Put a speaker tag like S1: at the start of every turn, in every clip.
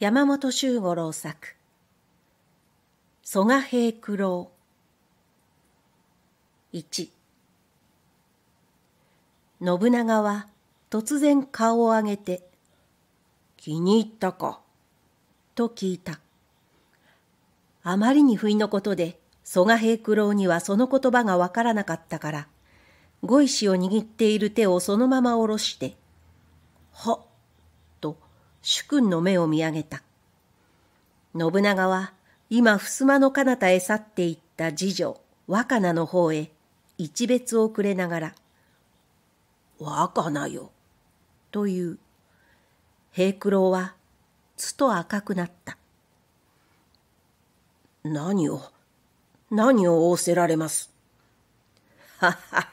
S1: 山本周五郎作曽我平九郎1信長は突然顔を上げて「気に入ったか」と聞いたあまりに不意のことで曽我平九郎にはその言葉がわからなかったから碁石を握っている手をそのまま下ろして「はっ」主君の目を見上げた。信長は今襖の彼方へ去っていった次女、若菜の方へ一別をくれながら、若菜よ、という。平九郎は、つと赤くなった。何を、何を仰せられます。ははは、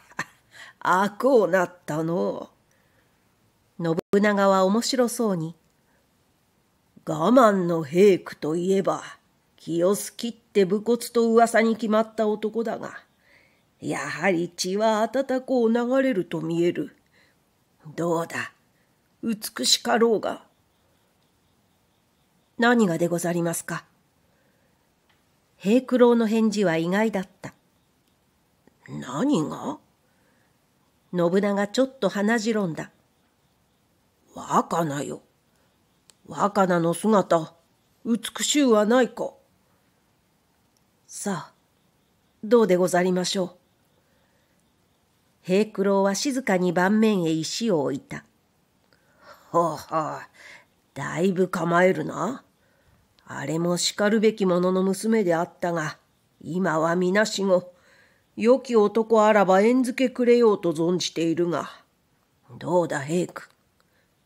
S1: あこうなったの信長は面白そうに、我慢の平九といえば、清すきって武骨と噂に決まった男だが、やはり血は温こう流れると見える。どうだ、美しかろうが。何がでござりますか平九郎の返事は意外だった。何が信長ちょっと鼻じろんだ。若菜よ。若菜の姿美しゅうはないか。さあどうでござりましょう。平九郎は静かに盤面へ石を置いた。ほうほう、だいぶ構えるな。あれもしかるべき者の娘であったが、今は皆しご、良き男あらば縁付けくれようと存じているが、どうだ平九、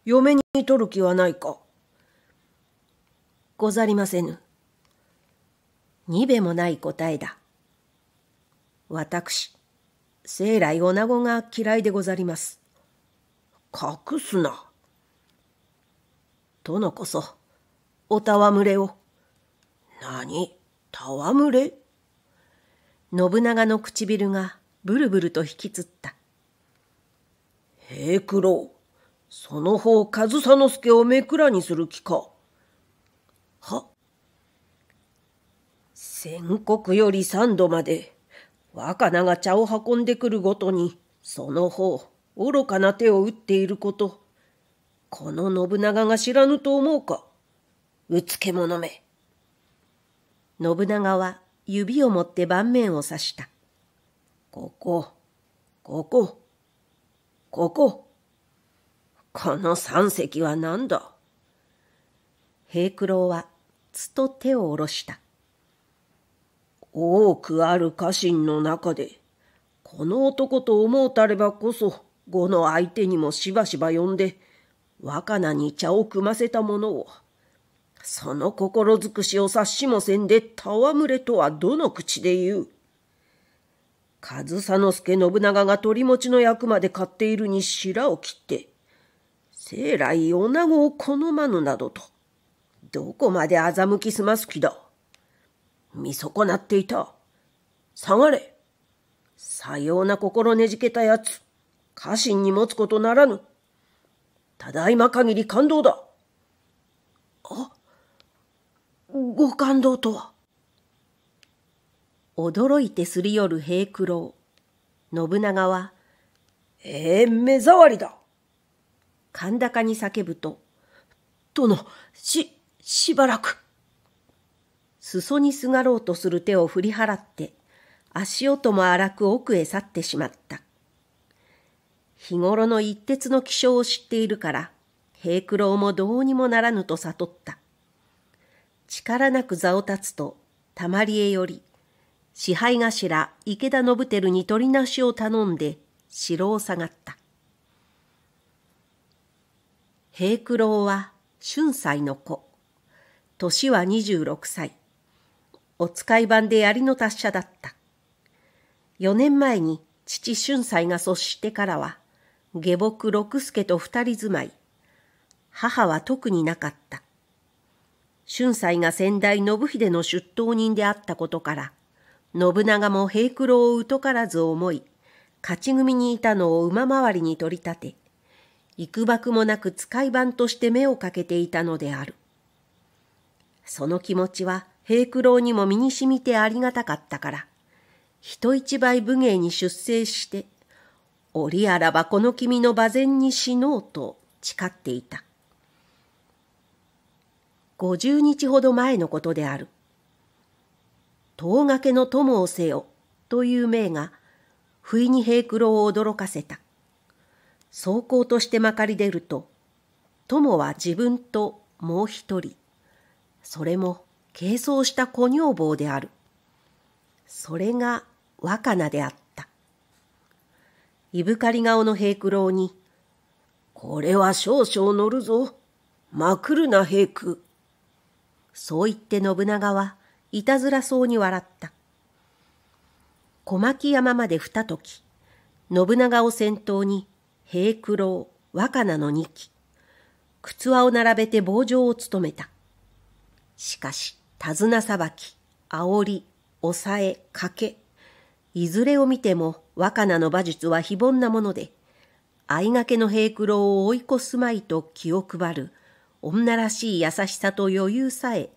S1: 嫁に取る気はないか。ござりませぬ。にべもない答えだ。私、生来女子が嫌いでござります。隠すな。殿こそ、お戯れを。何戯れ信長の唇がブルブルと引きつった。平九郎、その方上総介をめくらにする気か。は国より三度まで若菜が茶を運んでくるごとにその方愚かな手を打っていることこの信長が知らぬと思うかうつけ者め信長は指を持って盤面を指したこここここここの三隻は何だ平九郎はつと手を下ろした。多くある家臣の中で、この男と思うたればこそ、語の相手にもしばしば呼んで、若菜に茶を組ませたものを、その心尽くしを察しもせんで戯れとはどの口で言う。上総介信長が取り持ちの役まで買っているにしらを切って、生来女子を好まぬなどと、どこまで欺きすます気だ。見損なっていた。下がれ。さような心ねじけたやつ、家臣に持つことならぬ。ただいま限り感動だ。あ、ご感動とは。驚いてすり寄る平九郎。信長は、ええー、目障りだ。甲高に叫ぶと、殿、し、しばらく。裾にすがろうとする手を振り払って、足音も荒く奥へ去ってしまった。日頃の一徹の気象を知っているから、平九郎もどうにもならぬと悟った。力なく座を立つと、たまりえより、支配頭池田信輝に取りなしを頼んで、城を下がった。平九郎は、春斎の子。年は26歳。お使い版で槍の達者だった。4年前に父春斎が卒してからは、下僕六助と二人住まい。母は特になかった。春斎が先代信秀の出頭人であったことから、信長も平九郎を疎からず思い、勝ち組にいたのを馬回りに取り立て、幾ばくもなく使い番として目をかけていたのである。その気持ちは平九郎にも身にしみてありがたかったから、人一倍武芸に出征して、折あらばこの君の馬前に死のうと誓っていた。五十日ほど前のことである。遠掛けの友をせよという命が、不意に平九郎を驚かせた。走行としてまかり出ると、友は自分ともう一人、それも軽装した小女房である。それが若菜であった。いぶかり顔の平九郎に、これは少々乗るぞ。まくるな平九。そう言って信長はいたずらそうに笑った。小牧山まで二時、信長を先頭に平九郎、若菜の二騎、靴輪を並べて棒状を務めた。しかし、手綱さばき、煽り、抑え、賭け、いずれを見ても若菜の馬術は非凡なもので、相掛けの平九郎を追い越すまいと気を配る、女らしい優しさと余裕さえ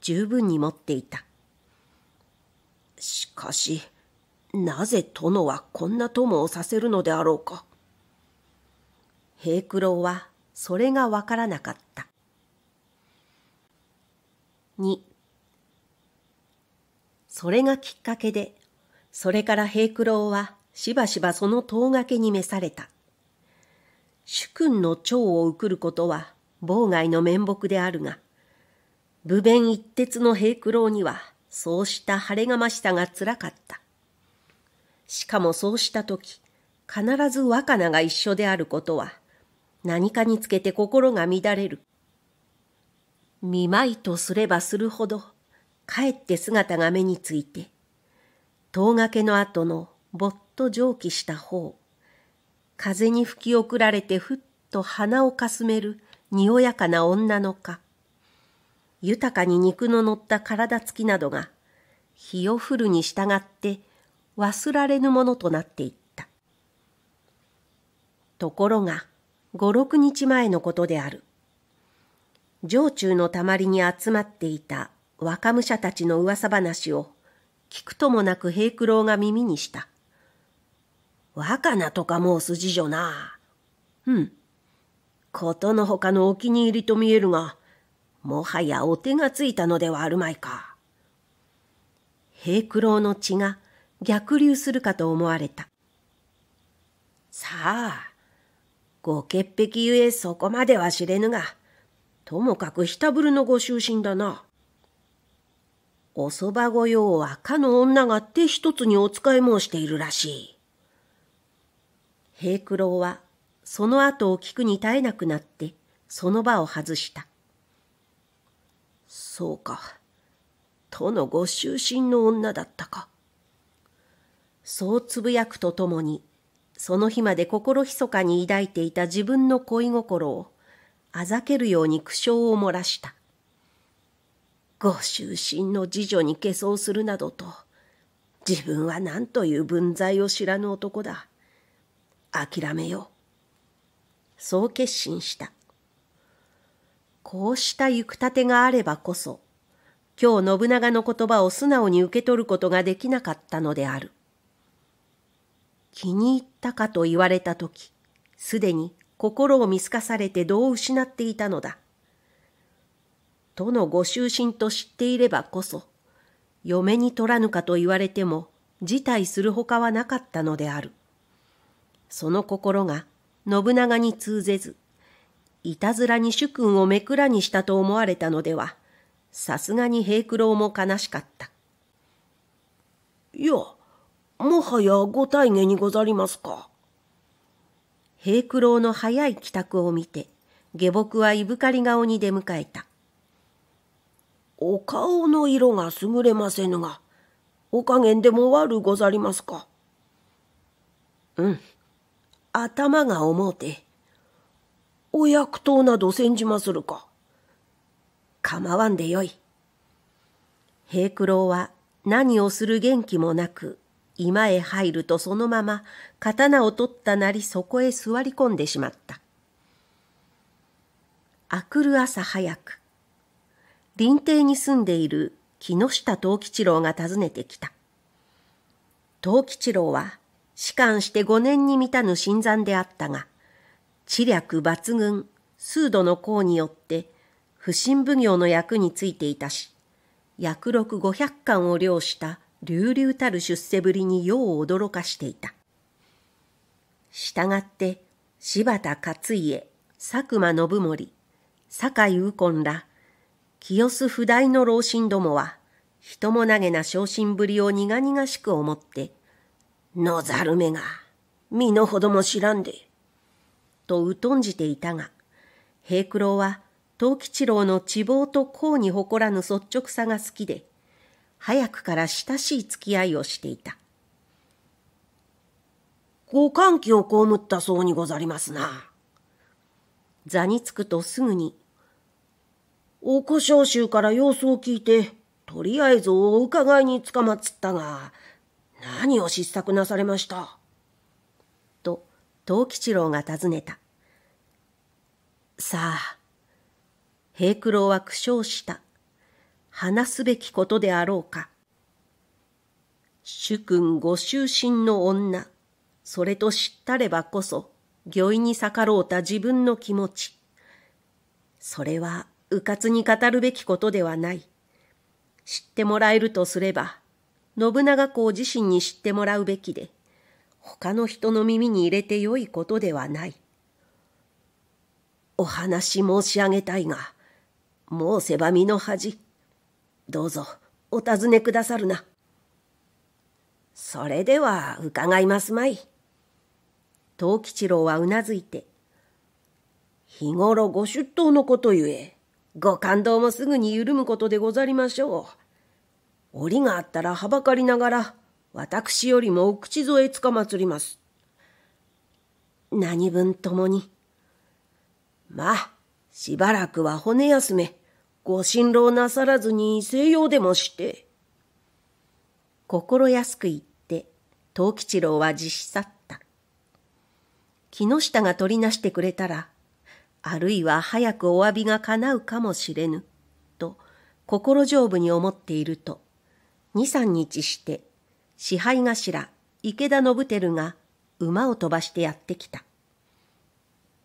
S1: 十分に持っていた。しかし、なぜ殿はこんな友をさせるのであろうか。平九郎はそれがわからなかった。2それがきっかけでそれから平九郎はしばしばその遠掛けに召された主君の長を贈ることは妨害の面目であるが武弁一徹の平九郎にはそうした晴れがましさがつらかったしかもそうした時必ず若菜が一緒であることは何かにつけて心が乱れる見舞いとすればするほど、かえって姿が目について、遠掛けの後のぼっと蒸気した方、風に吹き送られてふっと鼻をかすめるにおやかな女のか、豊かに肉の乗った体つきなどが、日を降るに従って忘られぬものとなっていった。ところが、五六日前のことである。城中のたまりに集まっていた若武者たちの噂話を聞くともなく平九郎が耳にした。若菜とかもう筋女な。うん。ことのほかのお気に入りと見えるが、もはやお手がついたのではあるまいか。平九郎の血が逆流するかと思われた。さあ、ご潔癖ゆえそこまでは知れぬが、ともかくひたぶるのご就寝だな。おそば御用はかの女が手一つにお使い申しているらしい。平九郎はその後を聞くに耐えなくなってその場を外した。そうか。とのご就寝の女だったか。そうつぶやくとともに、その日まで心ひそかに抱いていた自分の恋心を、あざけるように苦笑を漏らした。ご執心の次女に化粧するなどと、自分は何という分際を知らぬ男だ。諦めよう。そう決心した。こうした行くたてがあればこそ、今日信長の言葉を素直に受け取ることができなかったのである。気に入ったかと言われたとき、すでに心を見透かされてどう失っていたのだ。とのご就寝と知っていればこそ、嫁に取らぬかと言われても辞退するほかはなかったのである。その心が信長に通ぜず、いたずらに主君を目くらにしたと思われたのでは、さすがに平九郎も悲しかった。いや、もはやご大下にござりますか。平九郎の早い帰宅を見て下僕はいぶかり顔に出迎えたお顔の色が優れませぬがお加減でも悪ござりますかうん頭が思うてお役刀など煎じまするか構わんでよい平九郎は何をする元気もなく居間へ入るとそのまま刀を取ったなりそこへ座り込んでしまった。あくる朝早く、林邸に住んでいる木下藤吉郎が訪ねてきた。藤吉郎は士官して5年に満たぬ新参であったが、知略抜群、数度の功によって不審奉行の役についていたし、役録500巻を領した隆々たる出世ぶりに世を驚かしていた。したがって柴田勝家、佐久間信盛、酒井右近ら、清須不代の老臣どもは、人も投げな昇進ぶりを苦々しく思って、のざるめが、身の程も知らんで、と疎んじていたが、平九郎は、藤吉郎の地望と功に誇らぬ率直さが好きで、早くから親しい付き合いをしていた。ご歓喜を被ったそうにござりますな。座に着くとすぐに、奥古召集から様子を聞いて、とりあえずお伺いにつかまつったが、何を失策なされました。と、藤吉郎が尋ねた。さあ、平九郎は苦笑した。話すべきことであろうか。主君ご終身の女、それと知ったればこそ、御意に逆ろうた自分の気持ち。それは、うかつに語るべきことではない。知ってもらえるとすれば、信長公自身に知ってもらうべきで、他の人の耳に入れてよいことではない。お話申し上げたいが、もうせば身の恥。どうぞお尋ねくださるな。それでは伺いますまい。藤吉郎はうなずいて、日頃ご出頭のことゆえ、ご感動もすぐに緩むことでござりましょう。檻があったらはばかりながら、私よりもお口添えつかまつります。何分ともに。まあ、しばらくは骨休め。ご辛労なさらずに西洋でもして。心安く言って、藤吉郎は自死去った。木下が取りなしてくれたら、あるいは早くお詫びが叶うかもしれぬ、と心丈夫に思っていると、二三日して、支配頭、池田信輝が馬を飛ばしてやってきた。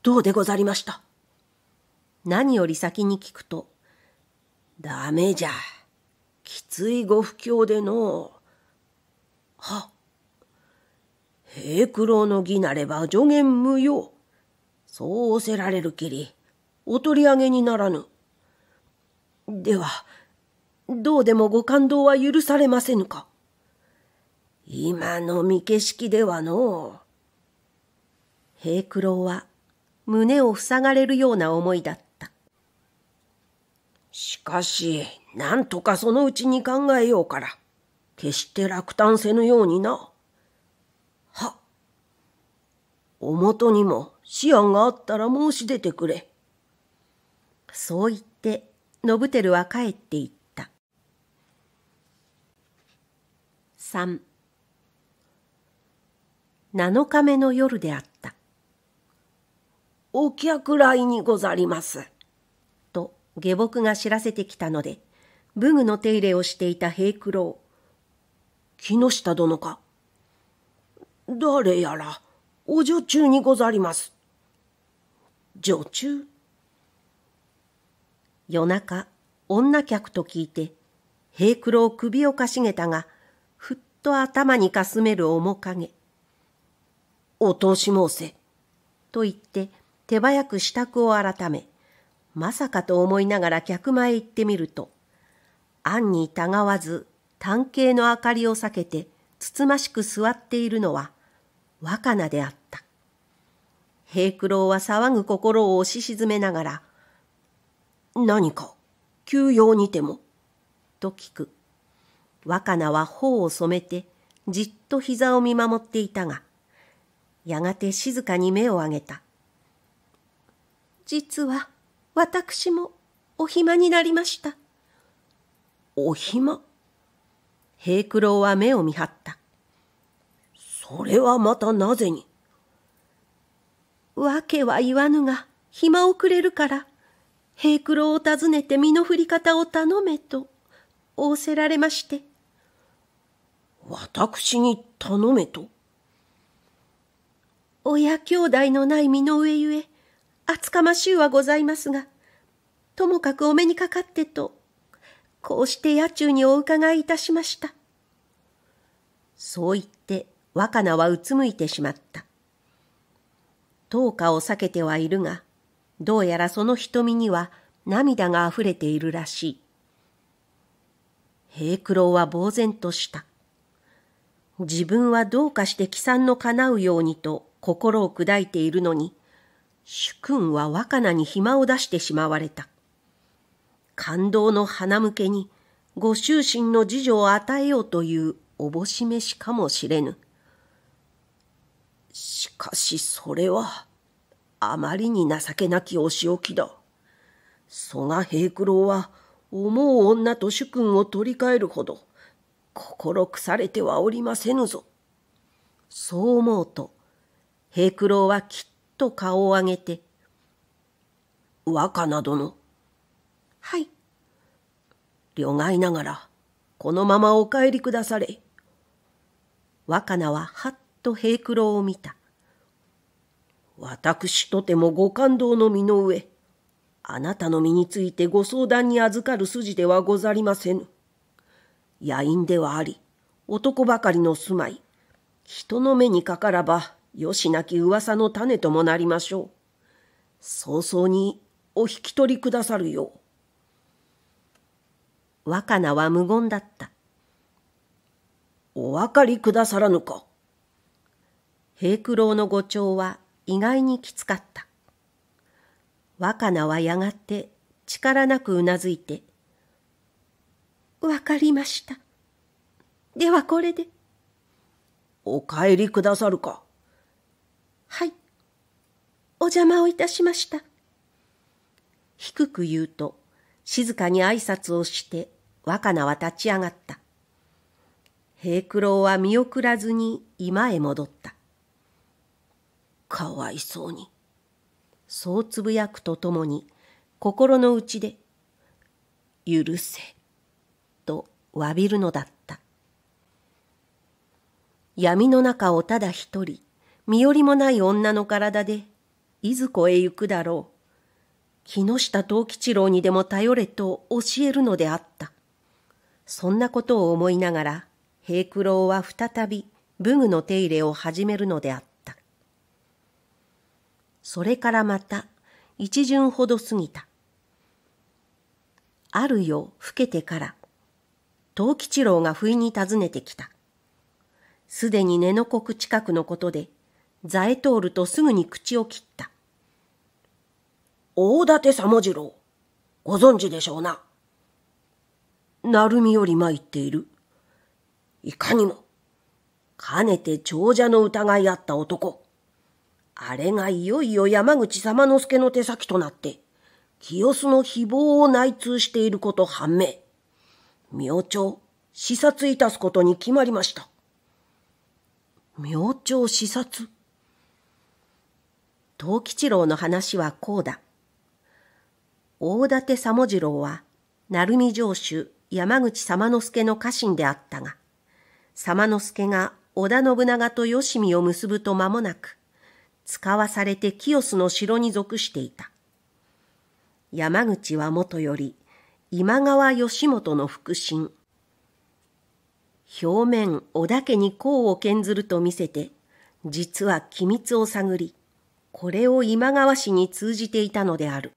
S1: どうでござりました何より先に聞くと、ダメじゃ。きついご不況での。は。平九郎の義なれば助言無用。そうおせられるきり、お取り上げにならぬ。では、どうでもご感動は許されませぬか。今の見景色ではのう。平九郎は胸を塞がれるような思いだった。しかし、なんとかそのうちに考えようから、決して落胆せぬようにな。は。おもとにも思案があったら申し出てくれ。そう言って、信輝は帰っていった。三。七日目の夜であった。お客来にござります。下僕が知らせてきたので、武具の手入れをしていた平九郎。木下殿か。誰やら、お女中にござります。女中夜中、女客と聞いて、平九郎首をかしげたが、ふっと頭にかすめる面影。お通し申せ。と言って、手早く支度を改め、まさかと思いながら客前へ行ってみると、暗にたがわず、探偵の明かりを避けて、つつましく座っているのは、若菜であった。平九郎は騒ぐ心を押し沈めながら、何か、休養にても、と聞く。若菜は頬を染めて、じっと膝を見守っていたが、やがて静かに目を上げた。実は、私もお暇になりました。お暇平九郎は目を見張った。それはまたなぜに訳は言わぬが、暇をくれるから、平九郎を訪ねて身の振り方を頼めと、仰せられまして。私に頼めと親兄弟のない身の上ゆえ、厚かましゅうはございますが、ともかくお目にかかってと、こうして野中にお伺いいたしました。そう言って、若菜はうつむいてしまった。灯火を避けてはいるが、どうやらその瞳には涙が溢れているらしい。平九郎は呆然とした。自分はどうかして帰参の叶うようにと心を砕いているのに、主君は若菜に暇を出してしまわれた。感動の花向けにご執心の次女を与えようというおぼししかもしれぬ。しかしそれは、あまりに情けなきお仕置きだ。蘇我平九郎は、思う女と主君を取り替えるほど、心腐れてはおりませぬぞ。そう思うと、平九郎はきっと顔を上げて、若菜殿。はい。両替ながら、このままお帰りくだされ。若菜ははっと平九郎を見た。私とてもご感動の身の上、あなたの身についてご相談に預かる筋ではござりませぬ。野院ではあり、男ばかりの住まい、人の目にかからばよしなき噂の種ともなりましょう。早々にお引き取りくださるよう。若菜は無言だった。お分かりくださらぬか。平九郎の誤調は意外にきつかった。若菜はやがて力なくうなずいて、わかりました。ではこれで。お帰りくださるか。はい。お邪魔をいたしました。低く言うと、静かに挨拶をして、若菜は立ち上がった。平九郎は見送らずに居間へ戻った。かわいそうに。そうつぶやくとともに、心の内で、許せ、と詫びるのだった。闇の中をただ一人、身寄りもない女の体で、いずこへ行くだろう。木下藤吉郎にでも頼れと教えるのであった。そんなことを思いながら、平九郎は再び武具の手入れを始めるのであった。それからまた一巡ほど過ぎた。ある夜更けてから、藤吉郎が不意に訪ねてきた。すでに根の国近くのことで、ザエトールとすぐに口を切った。大館様次郎、ご存知でしょうな。るみより参っている。いかにも、かねて長者の疑いあった男。あれがいよいよ山口様之助の手先となって、清須の誹謗を内通していること判明。明朝、視察いたすことに決まりました。明朝視察藤吉郎の話はこうだ。大館左次郎は、鳴海城主山口様之助の家臣であったが、様之助が織田信長と吉見を結ぶと間もなく、使わされて清須の城に属していた。山口はもとより、今川義元の腹心。表面織田家に功を剣ずると見せて、実は機密を探り、これを今川氏に通じていたのである。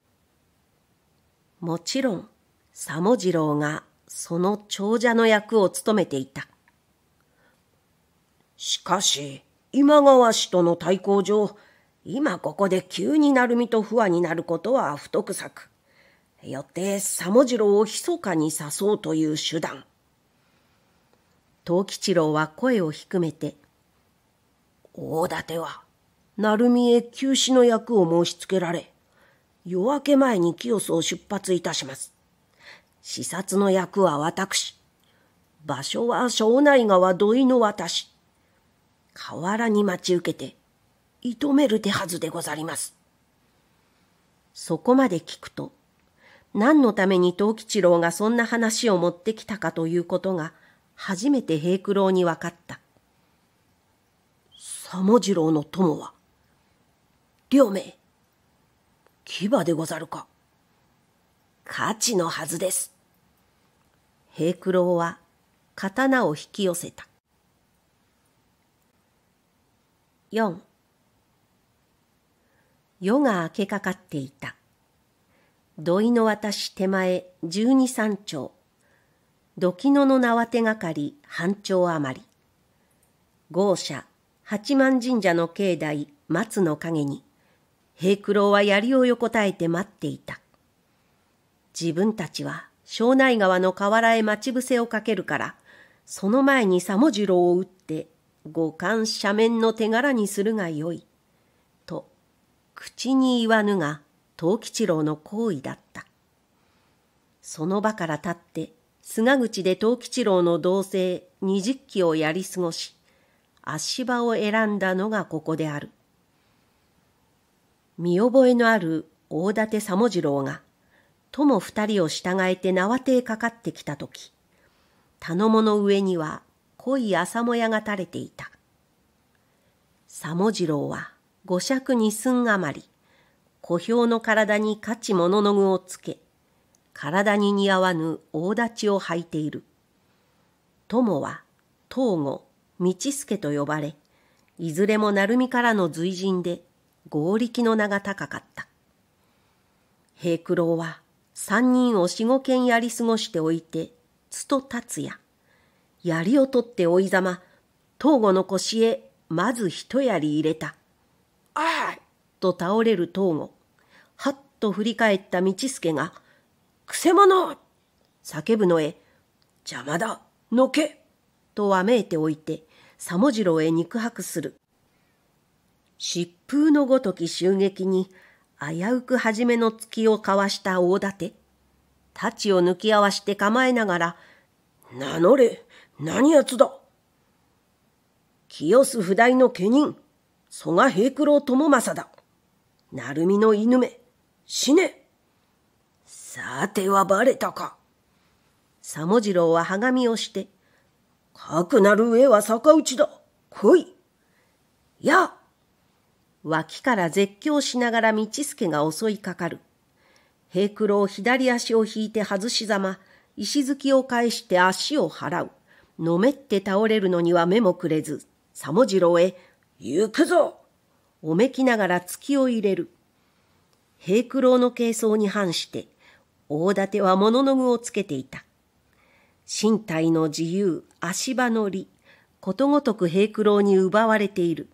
S1: もちろん、佐茂次郎がその長者の役を務めていた。しかし、今川氏との対抗上、今ここで急になるみと不和になることは不得策。よって佐茂次郎を密かに誘うという手段。藤吉郎は声を低めて、大館は鳴海へ急死の役を申し付けられ、夜明け前に清須を出発いたします。視察の役は私。場所は庄内川土井の私。河原に待ち受けて、射止める手はずでござります。そこまで聞くと、何のために藤吉郎がそんな話を持ってきたかということが、初めて平九郎に分かった。佐茂次郎の友は、両名。牙でござるか。価値のはずです。平九郎は刀を引き寄せた。四。夜が明けかかっていた。土井のし手前十二三丁。土器野の縄手がかり半丁余り。豪奢八幡神社の境内松の陰に。平九郎は槍を横たえて待っていた。自分たちは庄内川の河原へ待ち伏せをかけるから、その前に佐茂次郎を撃って、五冠斜面の手柄にするがよい。と、口に言わぬが、藤吉郎の行為だった。その場から立って、菅口で藤吉郎の同性二十機をやり過ごし、足場を選んだのがここである。見覚えのある大館左次郎が、友二人を従えて縄手へかかってきたとき、頼母の上には濃い朝もやが垂れていた。左次郎は五尺二寸余り、小兵の体に価値物の具をつけ、体に似合わぬ大立ちを履いている。友は東郷、道助と呼ばれ、いずれも鳴海からの随人で、合力の名が高かった。平九郎は三人を四五軒やり過ごしておいて、つと達也、槍を取って追いざま、東郷の腰へまず一槍入れた。ああと倒れる東郷。はっと振り返った道助が、くせ者叫ぶのへ、邪魔だ、のけとわめいておいて、佐茂次郎へ肉薄する。風のごとき襲撃に危うく初めの月をかわした大盾太刀を抜き合わして構えながら、名乗れ、何奴だ清洲不代の家人、蘇我平九郎友政だ。鳴海の犬め、死ね。さてはばれたか。佐茂次郎ははがみをして、かくなる上は逆打ちだ。来い。や脇から絶叫しながら道助が襲いかかる。平九郎左足を引いて外しざま、石突きを返して足を払う。のめって倒れるのには目もくれず、佐茂次郎へ、行くぞおめきながら突きを入れる。平九郎の軽装に反して、大館は物の具をつけていた。身体の自由、足場の利、ことごとく平九郎に奪われている。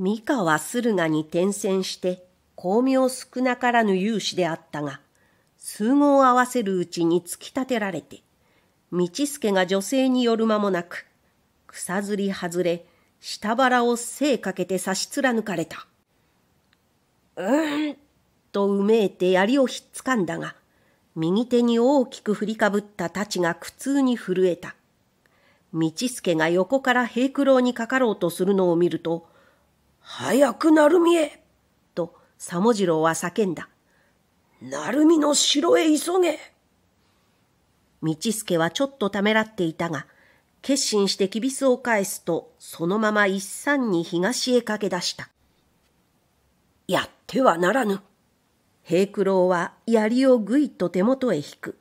S1: 三河駿河に転戦して巧妙少なからぬ勇士であったが、数合合わせるうちに突き立てられて、道助が女性による間もなく、草ずり外れ、下腹を背かけて差し貫かれた。うんとうめいて槍をひっつかんだが、右手に大きく振りかぶった太刀が苦痛に震えた。道助が横から平九郎にかかろうとするのを見ると、早く鳴海へと、佐茂次郎は叫んだ。鳴海の城へ急げ道助はちょっとためらっていたが、決心してきびすを返すと、そのまま一山に東へ駆け出した。やってはならぬ。平九郎は槍をぐいと手元へ引く。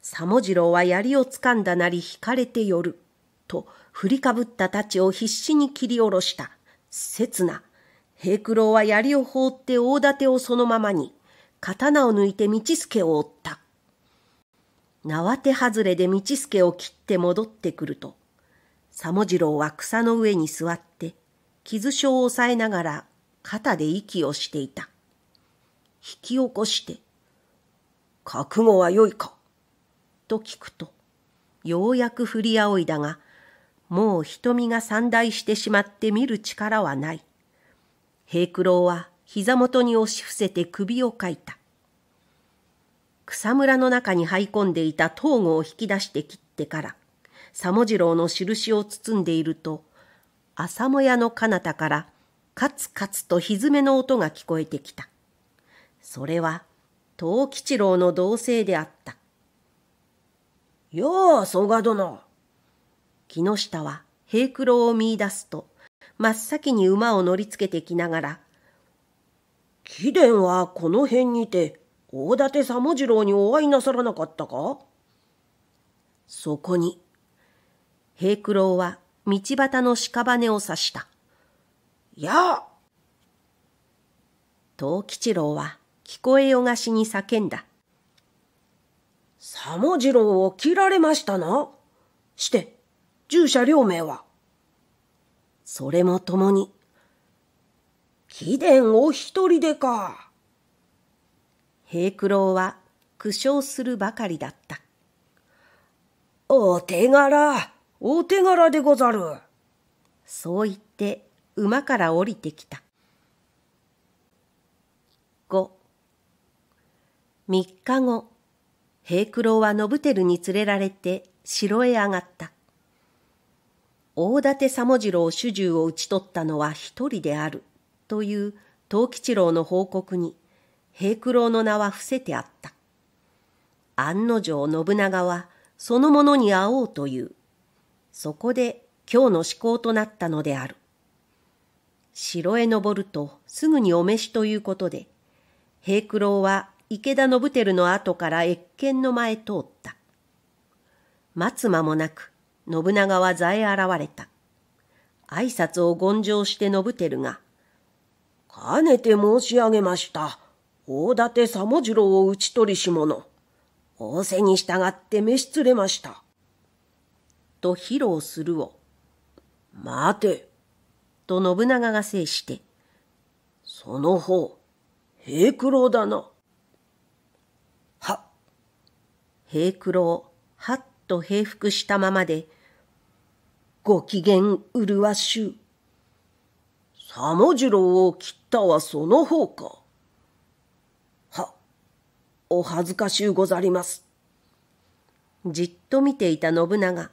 S1: 佐茂次郎は槍をつかんだなり引かれて寄る。と、振りかぶった太刀を必死に切り下ろした。刹那、平九郎は槍を放って大盾をそのままに、刀を抜いて道助を追った。縄手外れで道助を切って戻ってくると、佐茂次郎は草の上に座って、傷傷を抑えながら肩で息をしていた。引き起こして、覚悟は良いかと聞くと、ようやく振りあおいだが、もう瞳が散大してしまって見る力はない。平九郎は膝元に押し伏せて首をかいた。草むらの中に這い込んでいた東郷を引き出して切ってから、佐茂次郎の印を包んでいると、朝もやの彼方から、カツカツとひずめの音が聞こえてきた。それは、藤吉郎の同性であった。よう、曽我殿。木下は平九郎を見いだすと、真っ先に馬を乗りつけてきながら、貴殿はこの辺にて、大館様次郎にお会いなさらなかったかそこに、平九郎は道端の屍を刺した。やあ藤吉郎は聞こえよがしに叫んだ。左茂次郎を切られましたな。して、従者両名はそれもともに、貴殿お一人でか。平九郎は苦笑するばかりだった。お手柄、お手柄でござる。そう言って馬から降りてきた。五。三日後、平九郎は信輝に連れられて城へ上がった。大館左次郎主従を討ち取ったのは一人である、という藤吉郎の報告に、平九郎の名は伏せてあった。案の定信長は、そのものに会おうという、そこで今日の思考となったのである。城へ登るとすぐにお召しということで、平九郎は池田信輝の後から越見の前通った。待つ間もなく、信長は座へ現れた。挨拶を言上して述べてるが、かねて申し上げました。大館も次郎を討ち取りし者。仰せに従って召し連れました。と披露するを。待て。と信長が制して。その方、平九郎だな。は。平九郎、はっと平服したままで、ご機嫌うるわしゅう。さもじろうを切ったはその方か。は、お恥ずかしゅうござります。じっと見ていた信長、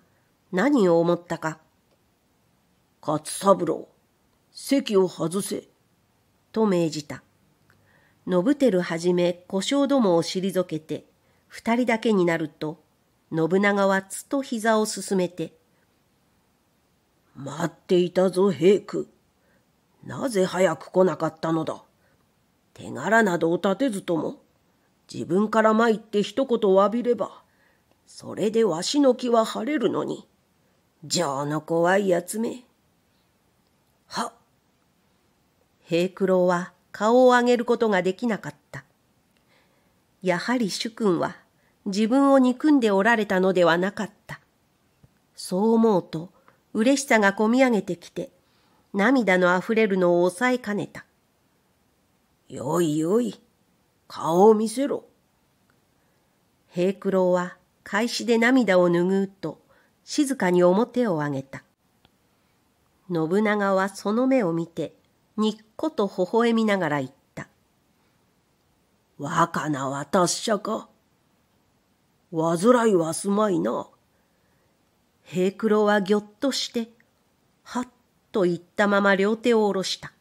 S1: 何を思ったか。勝三郎、席を外せ。と命じた。信輝はじめ小姓どもを退けて、二人だけになると、信長はつと膝を進めて、待っていたぞ、平君。なぜ早く来なかったのだ。手柄などを立てずとも、自分から参って一言詫びれば、それでわしの気は晴れるのに。情の怖いやつめ。は。平九郎は顔を上げることができなかった。やはり主君は自分を憎んでおられたのではなかった。そう思うと、嬉しさがこみ上げてきて、涙のあふれるのを抑えかねた。よいよい、顔を見せろ。平九郎は、開始で涙を拭うと、静かに表を上げた。信長はその目を見て、にっこと微笑みながら言った。若な私者か。らいはすまいな。平九郎はぎょっとして、はっと言ったまま両手を下ろした。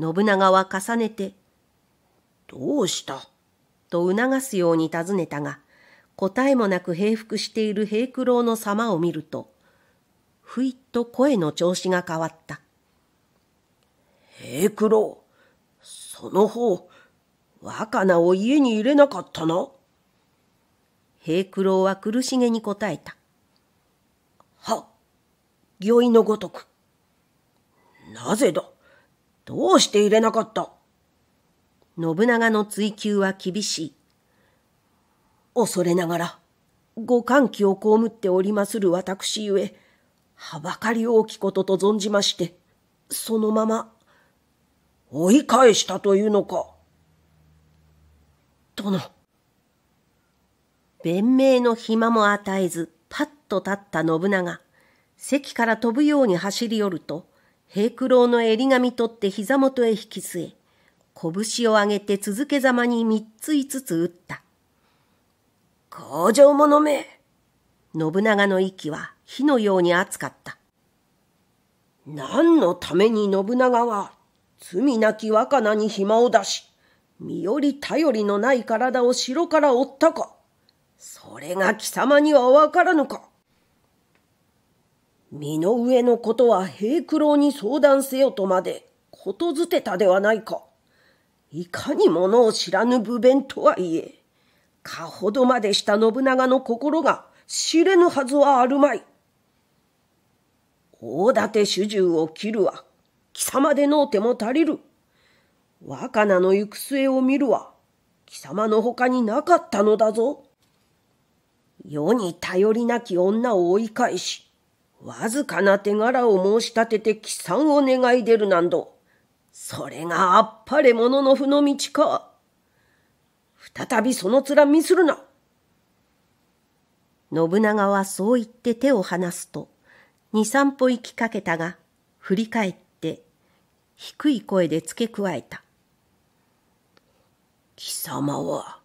S1: 信長は重ねて、どうしたと促すように尋ねたが、答えもなく平伏している平九郎の様を見ると、ふいっと声の調子が変わった。平九郎、その方、若菜を家に入れなかったな。平九郎は苦しげに答えた。御意のごとく。なぜだどうして入れなかった信長の追及は厳しい。恐れながら、ご歓喜を被っておりまする私ゆえ、はばかり大きことと存じまして、そのまま、追い返したというのか。殿。弁明の暇も与えず、パッと立った信長。席から飛ぶように走り寄ると、平九郎の襟紙取って膝元へ引き据え、拳を上げて続けざまに三つ五つ打った。工場者め信長の息は火のように熱かった。何のために信長は罪なき若菜に暇を出し、身より頼りのない体を城から追ったか。それが貴様にはわからぬか。身の上のことは平九郎に相談せよとまで、ことづてたではないか。いかにものを知らぬ不便とはいえ、かほどまでした信長の心が知れぬはずはあるまい。大館主従を切るは、貴様でのうても足りる。若菜の行く末を見るは、貴様の他になかったのだぞ。世に頼りなき女を追い返し、わずかな手柄を申し立てて帰参を願い出るなんど。それがあっぱれ者の負の道か。再びその面見するな。信長はそう言って手を離すと、二三歩行きかけたが、振り返って、低い声で付け加えた。貴様は、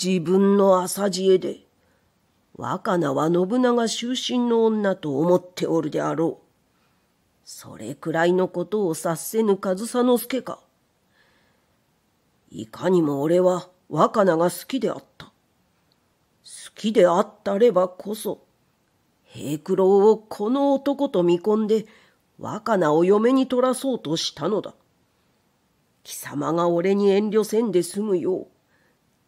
S1: 自分の朝知恵で、若菜は信長終身の女と思っておるであろう。それくらいのことを察せぬ上総介か。いかにも俺は若菜が好きであった。好きであったればこそ、平九郎をこの男と見込んで若菜を嫁に取らそうとしたのだ。貴様が俺に遠慮せんで済むよう、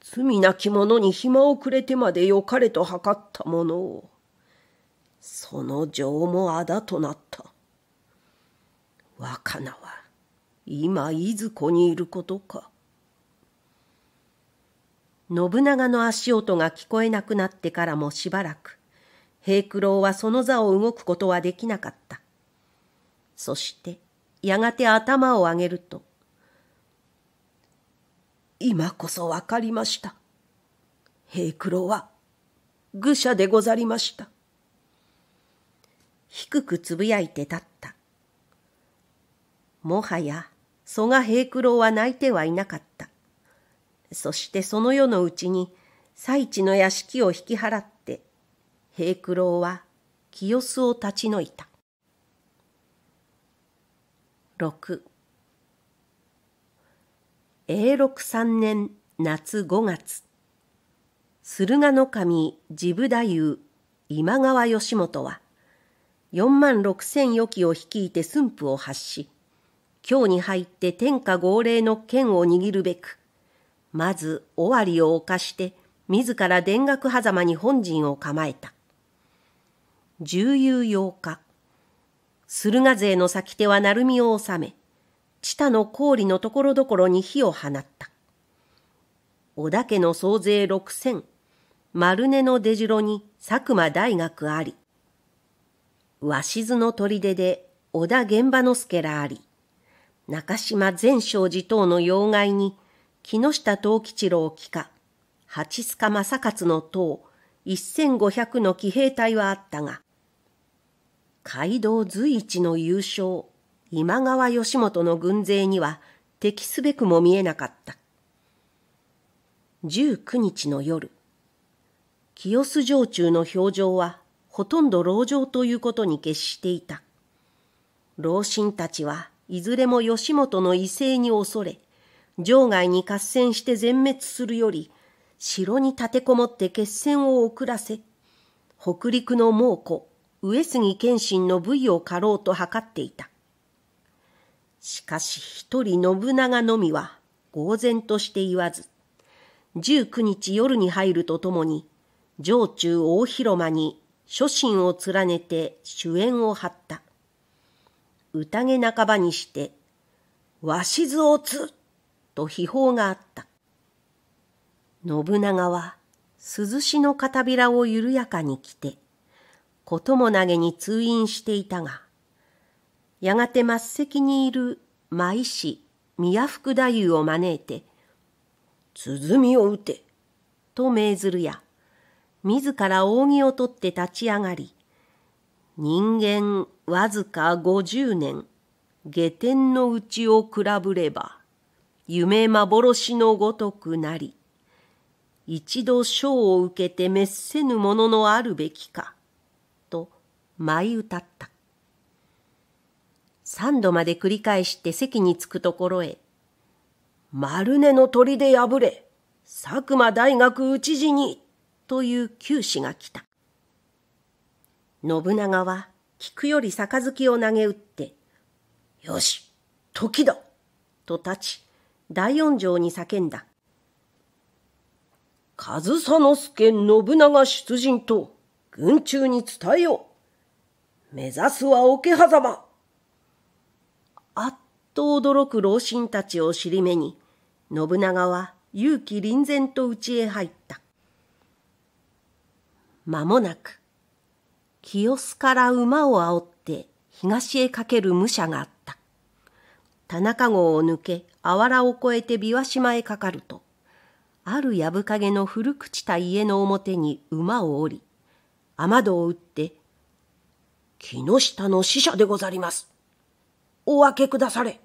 S1: 罪なき者に暇をくれてまでよかれと図ったものを、その情もあだとなった。若菜は、今、いずこにいることか。信長の足音が聞こえなくなってからもしばらく、平九郎はその座を動くことはできなかった。そして、やがて頭を上げると、今こそわかりました。平九郎は愚者でござりました。低くつぶやいて立った。もはや曽我平九郎は泣いてはいなかった。そしてその夜のうちに最地の屋敷を引き払って平九郎は清須を立ち退いた。六永禄三年夏五月駿河守治部太夫今川義元は四万六千余騎を率いて駿府を発し京に入って天下号令の剣を握るべくまず尾張を犯して自ら田楽狭間に本陣を構えた重遊八日駿河勢の先手は鳴海を治め知多の氷のところどころに火を放った。織田家の総勢六千、丸根の出城に佐久間大学あり、鷲津の砦で織田玄馬之助らあり、中島善勝寺等の要害に、木下藤吉郎帰化、八須賀正勝の等、一千五百の騎兵隊はあったが、街道随一の優勝、今川義元の軍勢には敵すべくも見えなかった。19日の夜、清須城中の表情はほとんど牢状ということに決していた。老臣たちはいずれも義元の威勢に恐れ、城外に合戦して全滅するより、城に立てこもって決戦を遅らせ、北陸の猛虎、上杉謙信の部位を狩ろうと図っていた。しかし一人信長のみは、呆然として言わず、19日夜に入るとともに、城中大広間に諸心を連ねて主演を張った。宴半ばにして、鷲ずをつと秘宝があった。信長は、涼しの片びらを緩やかに着て、こともなげに通院していたが、やがて末席にいる舞師宮福太夫を招いて「鼓を打て」と命ずるや自ら扇を取って立ち上がり人間わずか五十年下天のうちを比べれば夢幻のごとくなり一度賞を受けて滅せぬもののあるべきかと舞い歌った。三度まで繰り返して席に着くところへ。丸根の鳥で破れ、佐久間大学討ち死に、という九死が来た。信長は菊より杯を投げ打って、よし、時だと立ち、大音城に叫んだ。上総介信長出陣と、軍中に伝えよう。目指すは桶狭間。と驚く老臣たちを尻目に、信長は勇気臨然と家へ入った。間もなく、清須から馬を煽って東へ駆ける武者があった。田中号を抜け、あわらを越えて琵琶島へかかると、ある藪陰の古くちた家の表に馬を降り、雨戸を打って、木下の使者でござります。お開けくだされ。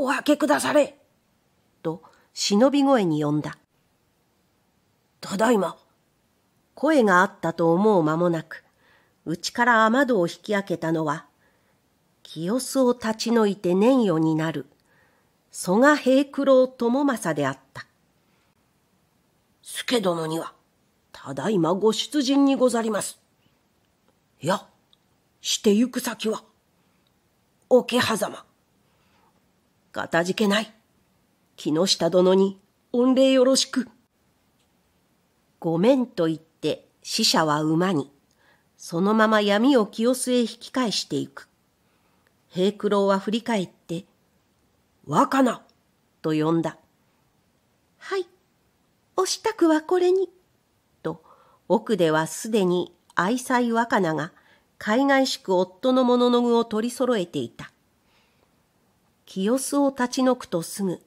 S1: お開けくだされと忍び声に呼んだ。ただいま。声があったと思う間もなく、うちから雨戸を引き開けたのは、清須を立ち退いて年与になる、蘇我平九郎友政であった。佐殿には、ただいまご出陣にござります。いや、してゆく先は、桶狭間、かたじけない。木下殿に御礼よろしく。ごめんと言って死者は馬に、そのまま闇を清須へ引き返していく。平九郎は振り返って、若菜と呼んだ。はい、お支度はこれに。と、奥ではすでに愛妻若菜が、海外宿夫のものの具を取り揃えていた。清須を立ち退くとすぐ、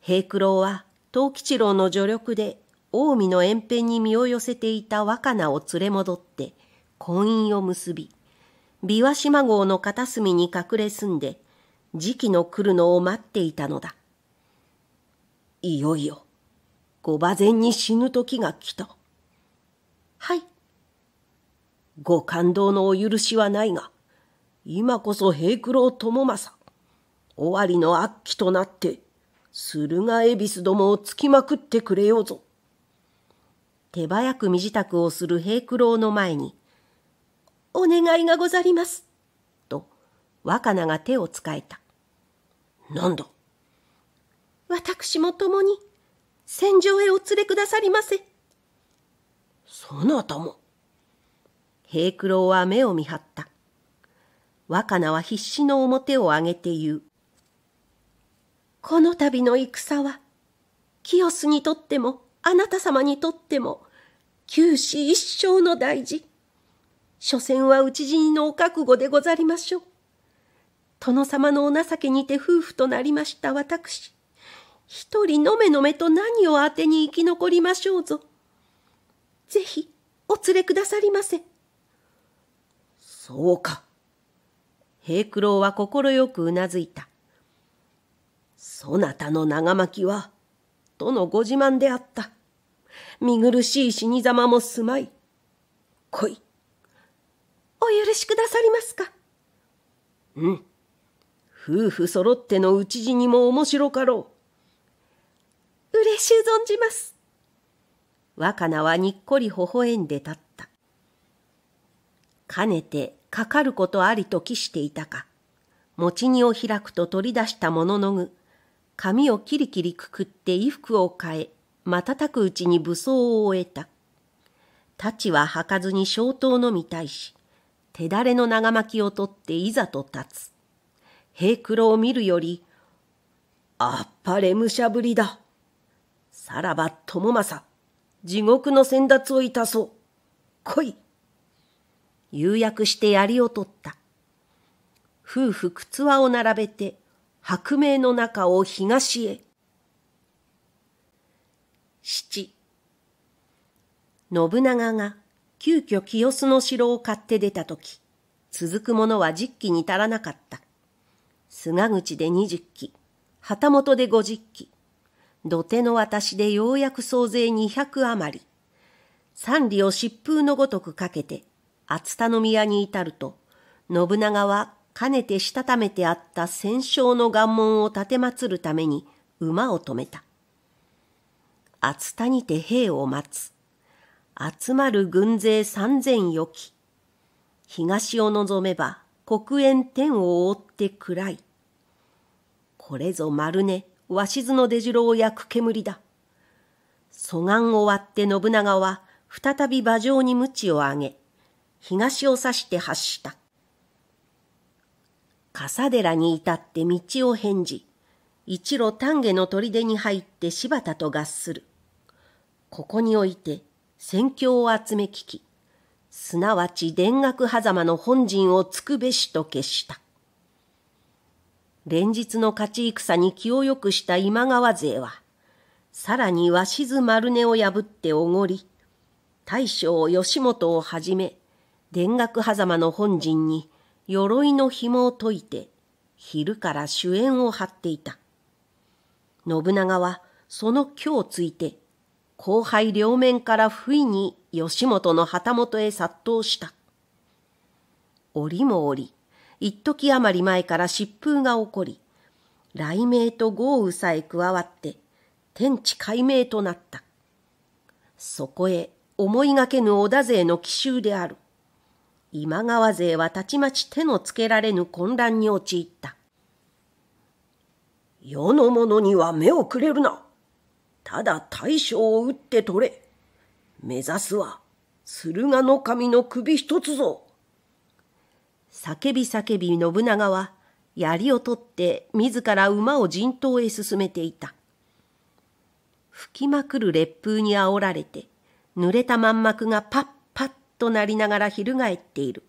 S1: 平九郎は藤吉郎の助力で近江の延辺に身を寄せていた若菜を連れ戻って婚姻を結び、琵琶島号の片隅に隠れ住んで、時期の来るのを待っていたのだ。いよいよ、ご馬前に死ぬ時が来た。はい。ご感動のお許しはないが、今こそ平九郎友政、尾張の悪鬼となって、駿河恵比寿どもをつきまくってくれようぞ。手早く身支度をする平九郎の前に、お願いがござります。と、若菜が手を使えた。なんだ私も共に戦場へお連れくださりませ。そなたも。平九郎は目を見張った。若菜は必死の表を上げて言う。この度の戦は、清須にとっても、あなた様にとっても、九死一生の大事。所詮は討ち死にのお覚悟でござりましょう。殿様のお情けにて夫婦となりました私、一人のめのめと何を当てに生き残りましょうぞ。ぜひ、お連れくださりませ。そうか。平九郎は快くうなずいた。そなたの長巻は、とのご自慢であった。見苦しい死に様もすまい。来い。お許しくださりますか。うん。夫婦揃っての討ち死にも面白かろう。嬉しゅう存じます。若菜はにっこり微笑んで立った。かねてかかることありと期していたか、持ち荷を開くと取り出したものの具、髪をキリキリくくって衣服を変え、瞬くうちに武装を終えた。太刀は履かずに消灯のみ対し、手だれの長巻きを取っていざと立つ。平九郎を見るより、あっぱれ武者ぶりだ。さらば友政、地獄の先達をいたそう。来い。釉薬して槍を取った。夫婦靴輪を並べて白明の中を東へ。七。信長が急遽清須の城を買って出たとき、続くものは十機に足らなかった。菅口で二十機、旗本で五十機、土手の私でようやく総勢二百余り。三里を疾風のごとくかけて、熱田宮に至ると、信長はかねてしたためてあった戦勝の願文を奉るために馬を止めた。熱田にて兵を待つ。集まる軍勢三千余き。東を望めば黒煙天を覆って暗い。これぞ丸ね鷲津の出城を焼く煙だ。蘇願を割って信長は再び馬上に鞭を上げ、東を指して発した。笠寺に至って道を返じ、一路丹下の砦に入って柴田と合する。ここにおいて、戦況を集め聞き、すなわち田楽狭間の本陣をつくべしと決した。連日の勝ち戦に気を良くした今川勢は、さらに鷲津丸根を破っておごり、大将吉本をはじめ、田楽狭間の本陣に鎧の紐を解いて、昼から主演を張っていた。信長はその今をついて、後輩両面から不意に吉本の旗本へ殺到した。折も折、一時余り前から疾風が起こり、雷鳴と豪雨さえ加わって、天地解明となった。そこへ思いがけぬ織田勢の奇襲である。今川勢はたちまち手のつけられぬ混乱に陥った。世の者には目をくれるな。ただ大将を打って取れ。目指すは駿河の神の首一つぞ。叫び叫び信長は槍を取って自ら馬を陣頭へ進めていた。吹きまくる烈風にあおられて濡れた満幕がパッとなりながら翻っている。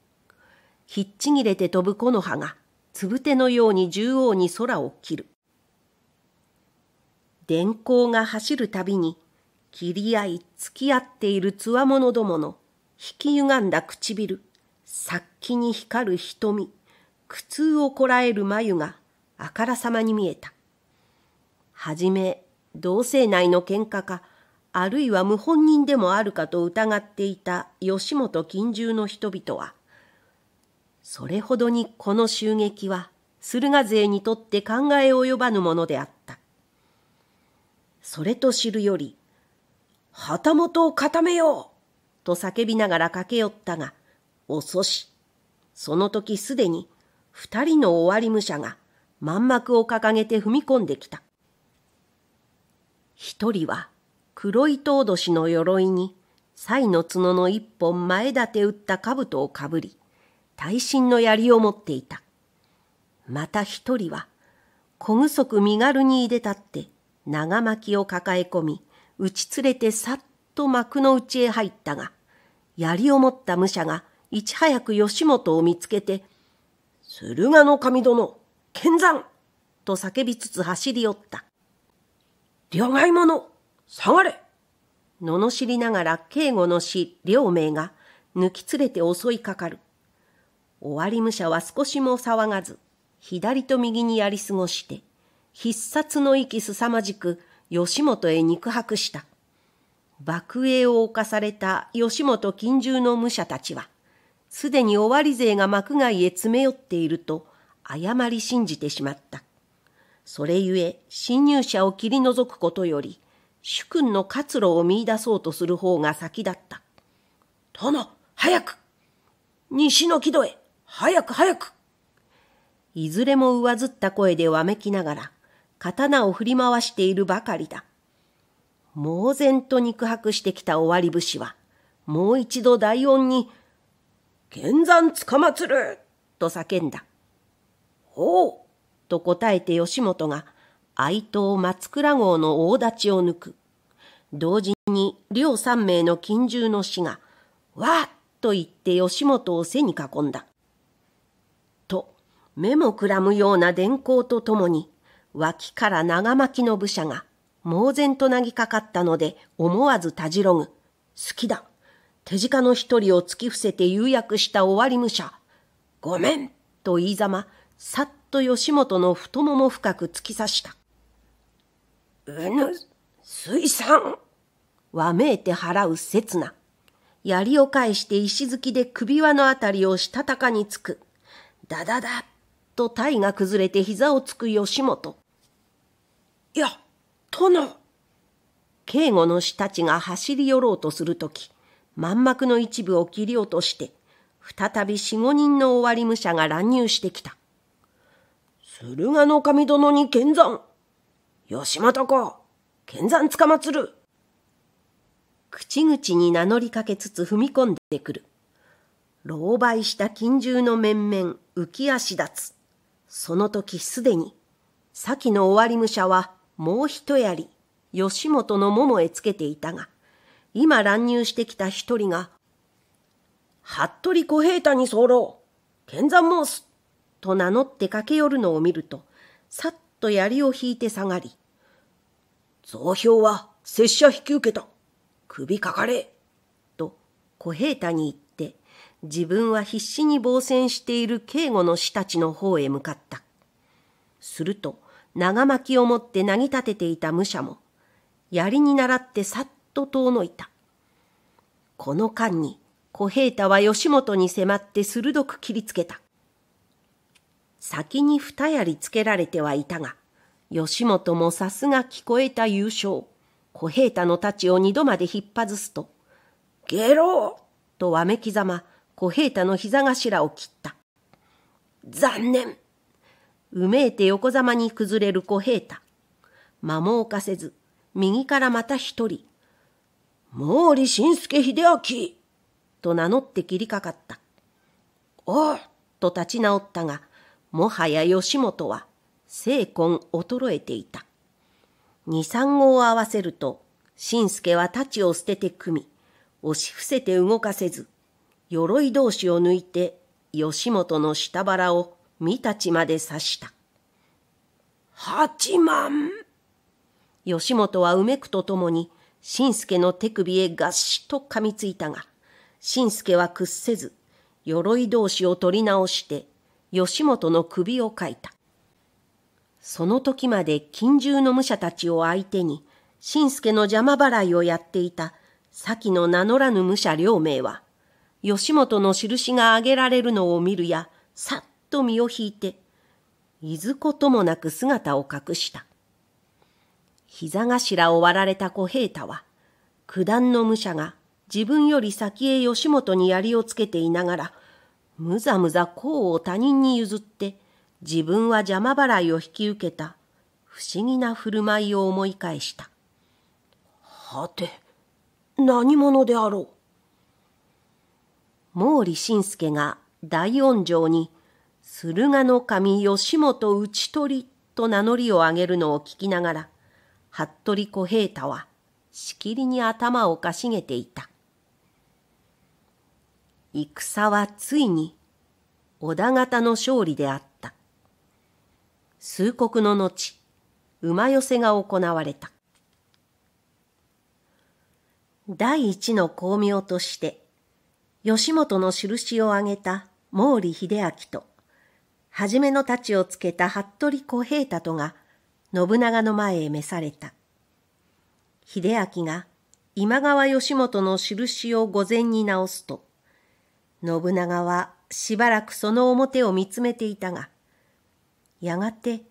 S1: ひっちぎれて飛ぶ木の葉が、つぶてのように縦横に空を切る。電光が走るたびに、切り合い、付き合っているつわものどもの、引きゆがんだ唇、殺気に光る瞳、苦痛をこらえる眉が、あからさまに見えた。はじめ、同性内の喧嘩か、あるいは無本人でもあるかと疑っていた吉本近従の人々は、それほどにこの襲撃は駿河勢にとって考え及ばぬものであった。それと知るより、旗本を固めようと叫びながら駆け寄ったが、遅し。その時すでに二人の終わり武者が満幕を掲げて踏み込んできた。一人は黒い唐土の鎧に、才の角の一本前立て打った兜をかぶり、耐震の槍を持っていた。また一人は、小具足く身軽にいでたって、長巻を抱え込み、打ち連れてさっと幕の内へ入ったが、槍を持った武者がいち早く吉本を見つけて、駿河の神殿、剣山と叫びつつ走り寄った。両替者下がれ罵りながら警護の死両名が抜き連れて襲いかかる。終わり武者は少しも騒がず、左と右にやり過ごして、必殺の息すさまじく吉本へ肉薄した。爆栄を犯された吉本近従の武者たちは、すでに終わり勢が幕外へ詰め寄っていると、誤り信じてしまった。それゆえ、侵入者を切り除くことより、主君の活路を見出そうとする方が先だった。殿、早く西の木戸へ早く早くいずれも上ずった声でわめきながら、刀を振り回しているばかりだ。猛然と肉薄してきたわり武士は、もう一度大音に、剣山つかまつると叫んだ。おうと答えて吉本が、愛刀松倉号の大立ちを抜く。同時に両三名の金獣の死が、わっと言って吉本を背に囲んだ。と、目もくらむような電光とともに、脇から長巻きの武者が、猛然となぎかかったので、思わずたじろぐ。好きだ。手近の一人を突き伏せて誘約した終わり武者。ごめんと言いざま、さっと吉本の太もも深く突き刺した。うぬ、水産。わめいて払う刹那。槍を返して石突きで首輪のあたりをしたたかにつく。だだだ、と体が崩れて膝をつく吉本。いや、殿。警護の士たちが走り寄ろうとするとき、満幕の一部を切り落として、再び四五人の終わり武者が乱入してきた。駿河守殿に剣山吉本子、剣山つかまつる。口々に名乗りかけつつ踏み込んでくる。狼狽した金獣の面々浮き足立つ。その時すでに、先の終わり武者はもう一槍、吉本の桃へつけていたが、今乱入してきた一人が、服部小平太に候剣山申すと名乗って駆け寄るのを見ると、さっと槍を引いて下がり、増票は拙者引き受けた。首かかれ。と小平太に言って、自分は必死に防戦している警護の士たちの方へ向かった。すると、長巻を持ってなぎ立てていた武者も、槍に倣ってさっと遠のいた。この間に、小平太は吉本に迫って鋭く切りつけた。先に二槍つけられてはいたが、吉本もさすが聞こえた優勝。小平太の太刀を二度まで引っ張ずすと、ゲロとわめきざま、小平太の膝頭を切った。残念うめえて横ざまに崩れる小平太。間も置かせず、右からまた一人、毛利新助秀明と名乗って切りかかった。おうと立ち直ったが、もはや吉本は精魂衰えていた。二三号を合わせると、新助は太刀を捨てて組み、押し伏せて動かせず、鎧同士を抜いて、吉本の下腹を三たちまで刺した。八万吉本はうめくとともに、新助の手首へがっしと噛みついたが、新助は屈せず、鎧同士を取り直して、吉本の首をかいた。その時まで近習の武者たちを相手に、新助の邪魔払いをやっていた先の名乗らぬ武者両名は、義元の印が挙げられるのを見るや、さっと身を引いて、いずこともなく姿を隠した。膝頭を割られた小平太は、九段の武者が自分より先へ義元に槍をつけていながら、むざむざ功を他人に譲って自分は邪魔払いを引き受けた不思議な振る舞いを思い返した。はて、何者であろう毛利信介が大恩城に駿河の神吉本討取と名乗りを上げるのを聞きながら、服部小平太はしきりに頭をかしげていた。戦はついに織田方の勝利であった。数国の後、馬寄せが行われた。第一の功名として、吉本の印を挙げた毛利秀明と、はじめの太刀をつけた服部小平太とが、信長の前へ召された。秀明が今川義元の印を御前に直すと、信長はしばらくその表を見つめていたが、やがて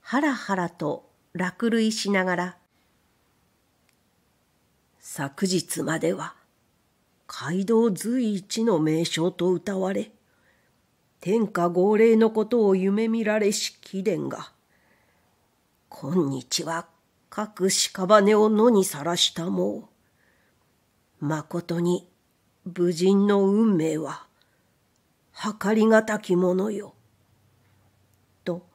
S1: ハラハラと落雷しながら、昨日までは街道随一の名称と謳われ、天下号令のことを夢見られし貴殿が、今日は各屍を野にさらしたもう、まことに武人の運命は計りがたきものよ。と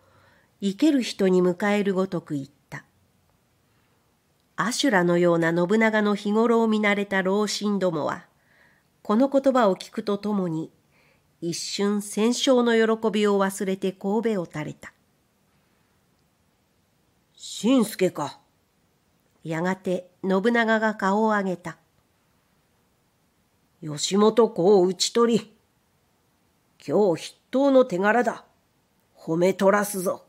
S1: 生ける人に迎えるごとく言った。アシュラのような信長の日頃を見慣れた老臣どもはこの言葉を聞くとともに一瞬戦勝の喜びを忘れて神戸を垂れた。しんすけか。やがて信長が顔を上げた。吉本公を討ち取り、今日筆頭の手柄だ。褒め取らすぞ。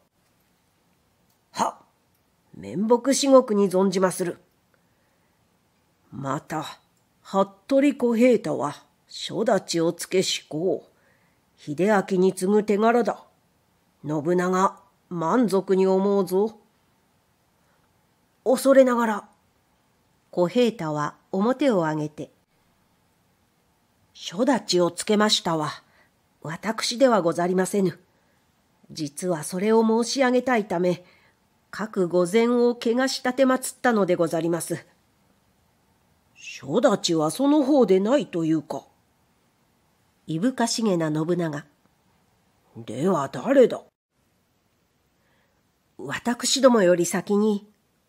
S1: は、面目至極に存じまする。また、服部小平太は、初立ちをつけしこう。秀明に次ぐ手柄だ。信長、満足に思うぞ。恐れながら。小平太は表を上げて初立ちをつけましたは、私ではござりませぬ。実はそれを申し上げたいため、各御前を汚したてまつったのでござります。処立はその方でないというか。いぶかしげな信長。では誰だ私どもより先に、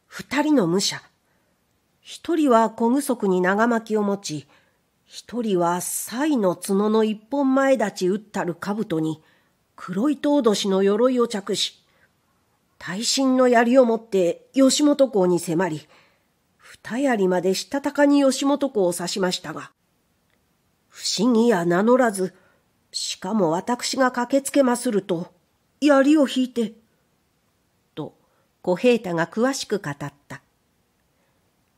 S1: 二人の武者。一人は小具足に長巻きを持ち、一人は才の角の一本前立ち打ったる兜に、黒いとうどしの鎧を着し、耐震の槍を持って吉本公に迫り、二槍までしたたかに吉本公を刺しましたが、不思議や名乗らず、しかも私が駆けつけますると、槍を引いて、と小平太が詳しく語った。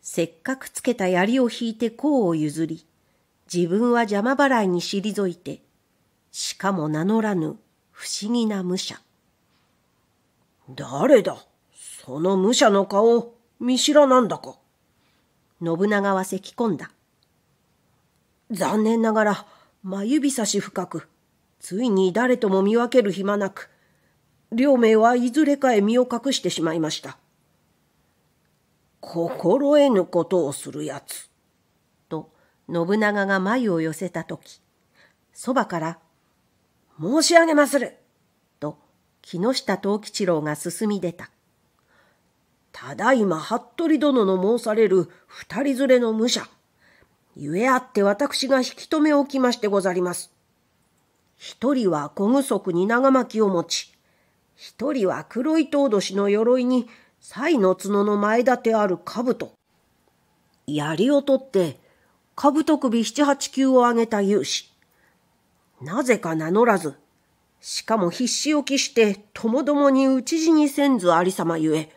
S1: せっかくつけた槍を引いて功を譲り、自分は邪魔払いに退いて、しかも名乗らぬ不思議な武者。誰だその武者の顔、見知らなんだか。信長は咳き込んだ。残念ながら、真指差し深く、ついに誰とも見分ける暇なく、両名はいずれかへ身を隠してしまいました。心得ぬことをするやつ。信長が眉を寄せたとき、そばから、申し上げますると、木下藤吉郎が進み出た。ただいま、服部殿の申される二人連れの武者。ゆえあって私が引き止めおきましてござります。一人は小具足に長巻を持ち、一人は黒い唐土の鎧に、才の角の前立てある兜。槍を取って、ぶと首七八級を上げた勇士。なぜか名乗らず、しかも必死を期してともどもに討ち死にせんずありさまゆえ、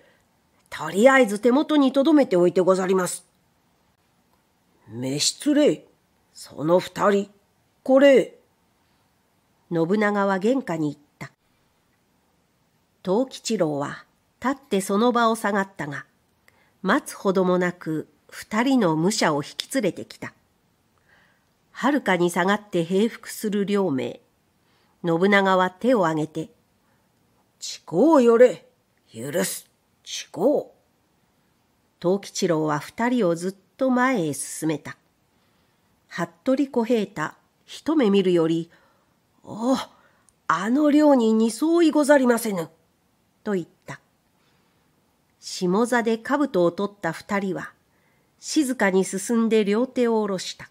S1: とりあえず手元に留めておいてござります。召し連れ、その二人、これ。信長は玄関に行った。藤吉郎は立ってその場を下がったが、待つほどもなく二人の武者を引き連れてきた。はるかに下がって平伏する両名。信長は手を挙げて、地をよれ、許す、地を。藤吉郎は二人をずっと前へ進めた。服部小平太、一目見るより、おお、あの寮に二相違ござりませぬ、と言った。下座で兜を取った二人は、静かに進んで両手を下ろした。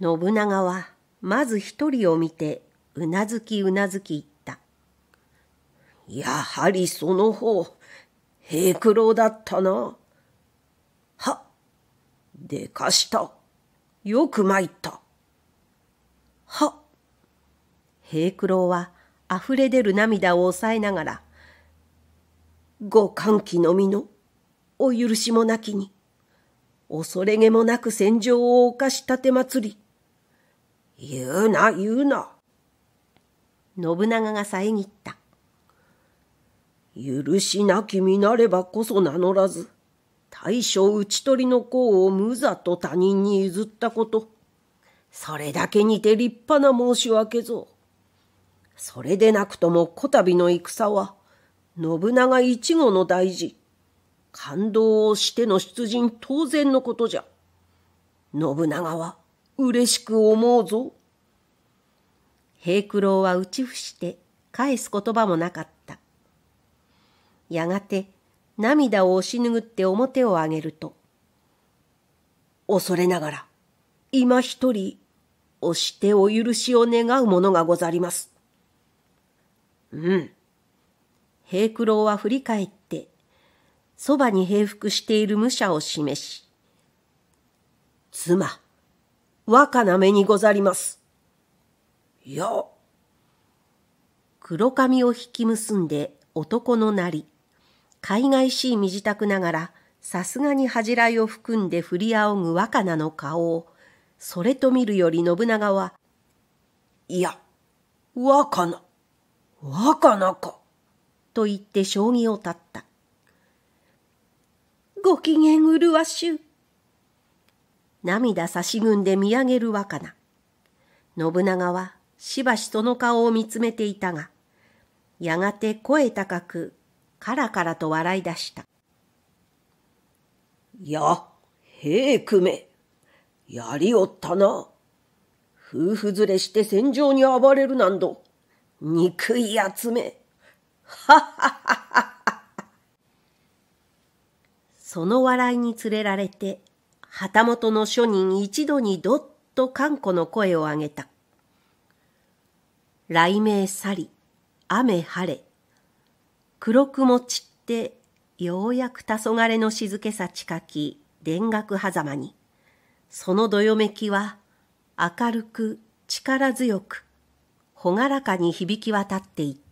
S1: 信長はまず一人を見てうなずきうなずき言った。やはりその方、平九郎だったな。は、でかした。よく参った。は、平九郎は溢れ出る涙を抑えながら、ご歓喜のみの。お許しもなきに、恐れげもなく戦場を犯したてまつり、言うな言うな。信長が遮った。許しなき身なればこそ名乗らず、大将討ち取りの功を無座と他人に譲ったこと、それだけにて立派な申し訳ぞ。それでなくともこたびの戦は、信長一号の大事、感動をしての出陣当然のことじゃ。信長は嬉しく思うぞ。平九郎は打ち伏して返す言葉もなかった。やがて涙を押し拭って表を上げると、恐れながら、今一人、押してお許しを願うものがござります。うん。平九郎は振り返って、そばに平伏している武者を示し、妻、若な目にござります。いや。黒髪を引き結んで男のなり、海外しい身支度ながら、さすがに恥じらいを含んで振り仰ぐ若菜の顔を、それと見るより信長は、いや、若菜、若菜か、と言って将棋を立った。ご機嫌うるわしゅ涙差しぐんで見上げる若菜。信長はしばしその顔を見つめていたが、やがて声高く、カラカラと笑い出した。や、平久め、やりおったな。夫婦連れして戦場に暴れるなんど、憎いやつめ。はははは。その笑いに連れられて、旗本の書人一度にどっと頑固の声を上げた。雷鳴去り、雨晴れ、黒くも散って、ようやく黄昏の静けさ近き田楽狭間に、そのどよめきは明るく力強く、朗らかに響き渡っていた。